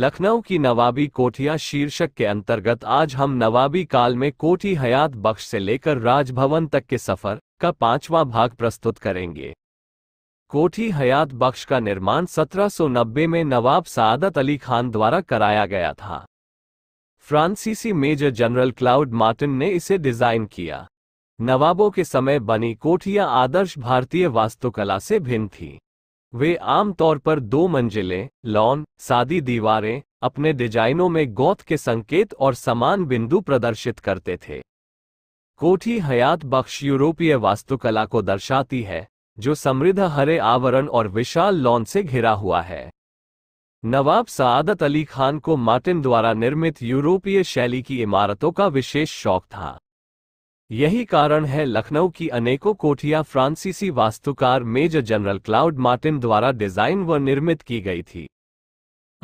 लखनऊ की नवाबी कोठिया शीर्षक के अंतर्गत आज हम नवाबी काल में कोठी हयात बख्श से लेकर राजभवन तक के सफर का पांचवा भाग प्रस्तुत करेंगे कोठी हयात बख्श का निर्माण 1790 में नवाब सादत अली खान द्वारा कराया गया था फ्रांसीसी मेजर जनरल क्लाउड मार्टिन ने इसे डिजाइन किया नवाबों के समय बनी कोठिया आदर्श भारतीय वास्तुकला से भिन्न थी वे आमतौर पर दो मंजिलें लॉन सादी दीवारें अपने डिजाइनों में गौत के संकेत और समान बिंदु प्रदर्शित करते थे कोठी हयात बख्श यूरोपीय वास्तुकला को दर्शाती है जो समृद्ध हरे आवरण और विशाल लॉन से घिरा हुआ है नवाब सआदत अली खान को मार्टिन द्वारा निर्मित यूरोपीय शैली की इमारतों का विशेष शौक था यही कारण है लखनऊ की अनेकों कोठियां फ्रांसीसी वास्तुकार मेजर जनरल क्लाउड मार्टिन द्वारा डिजाइन व निर्मित की गई थी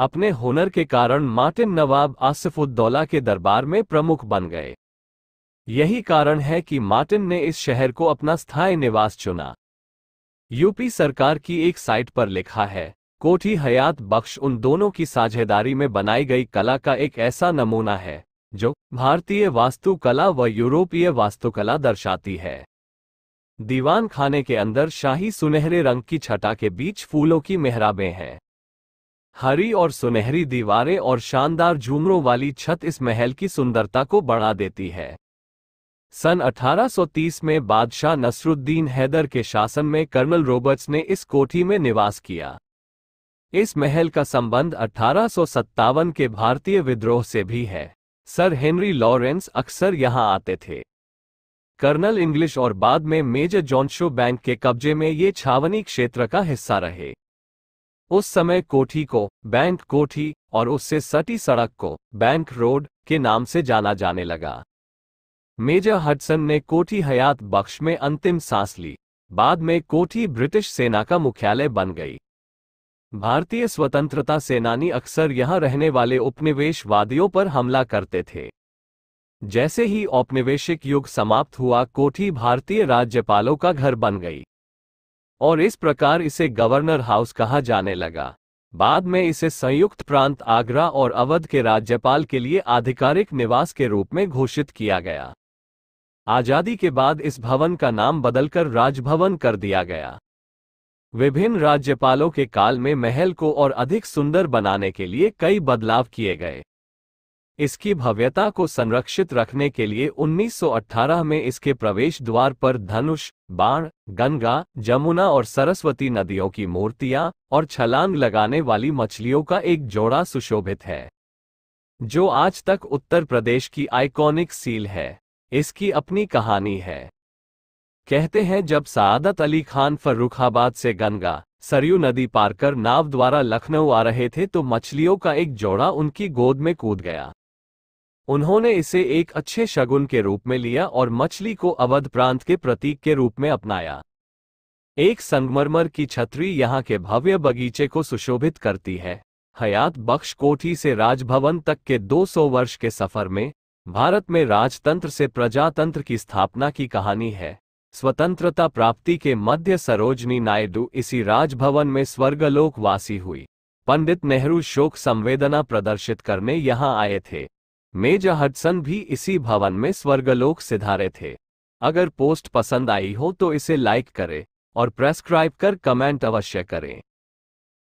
अपने हुनर के कारण मार्टिन नवाब आसिफुद्दौला के दरबार में प्रमुख बन गए यही कारण है कि मार्टिन ने इस शहर को अपना स्थायी निवास चुना यूपी सरकार की एक साइट पर लिखा है कोठी हयात बख्श उन दोनों की साझेदारी में बनाई गई कला का एक ऐसा नमूना है जो भारतीय वास्तुकला व यूरोपीय वास्तुकला दर्शाती है दीवान खाने के अंदर शाही सुनहरे रंग की छटा के बीच फूलों की मेहराबें हैं हरी और सुनहरी दीवारें और शानदार झूमरों वाली छत इस महल की सुंदरता को बढ़ा देती है सन 1830 में बादशाह नसरुद्दीन हैदर के शासन में कर्नल रोबर्ट्स ने इस कोठी में निवास किया इस महल का संबंध अठारह के भारतीय विद्रोह से भी है सर हेनरी लॉरेंस अक्सर यहां आते थे कर्नल इंग्लिश और बाद में मेजर जॉनशो बैंक के कब्जे में ये छावनी क्षेत्र का हिस्सा रहे उस समय कोठी को बैंक कोठी और उससे सटी सड़क को बैंक रोड के नाम से जाना जाने लगा मेजर हडसन ने कोठी हयात बख्श में अंतिम सांस ली बाद में कोठी ब्रिटिश सेना का मुख्यालय बन गई भारतीय स्वतंत्रता सेनानी अक्सर यहां रहने वाले उपनिवेशवादियों पर हमला करते थे जैसे ही औपनिवेशिक युग समाप्त हुआ कोठी भारतीय राज्यपालों का घर बन गई और इस प्रकार इसे गवर्नर हाउस कहा जाने लगा बाद में इसे संयुक्त प्रांत आगरा और अवध के राज्यपाल के लिए आधिकारिक निवास के रूप में घोषित किया गया आजादी के बाद इस भवन का नाम बदलकर राजभवन कर दिया गया विभिन्न राज्यपालों के काल में महल को और अधिक सुंदर बनाने के लिए कई बदलाव किए गए इसकी भव्यता को संरक्षित रखने के लिए 1918 में इसके प्रवेश द्वार पर धनुष बाण गंगा जमुना और सरस्वती नदियों की मूर्तियां और छलांग लगाने वाली मछलियों का एक जोड़ा सुशोभित है जो आज तक उत्तर प्रदेश की आइकॉनिक सील है इसकी अपनी कहानी है कहते हैं जब सादत अली खान फर्रुखाबाद से गंगा सरयू नदी पार कर नाव द्वारा लखनऊ आ रहे थे तो मछलियों का एक जोड़ा उनकी गोद में कूद गया उन्होंने इसे एक अच्छे शगुन के रूप में लिया और मछली को अवध प्रांत के प्रतीक के रूप में अपनाया एक संगमरमर की छतरी यहाँ के भव्य बगीचे को सुशोभित करती है हयात बख्श कोठी से राजभवन तक के 200 वर्ष के सफर में भारत में राजतंत्र से प्रजातंत्र की स्थापना की कहानी है स्वतंत्रता प्राप्ति के मध्य सरोजनी नायडू इसी राजभवन में स्वर्गलोक वासी हुई पंडित नेहरू शोक संवेदना प्रदर्शित करने यहाँ आए थे मेजर हडसन भी इसी भवन में स्वर्गलोक सिधारे थे अगर पोस्ट पसंद आई हो तो इसे लाइक करें और प्रेस्क्राइब कर कमेंट अवश्य करें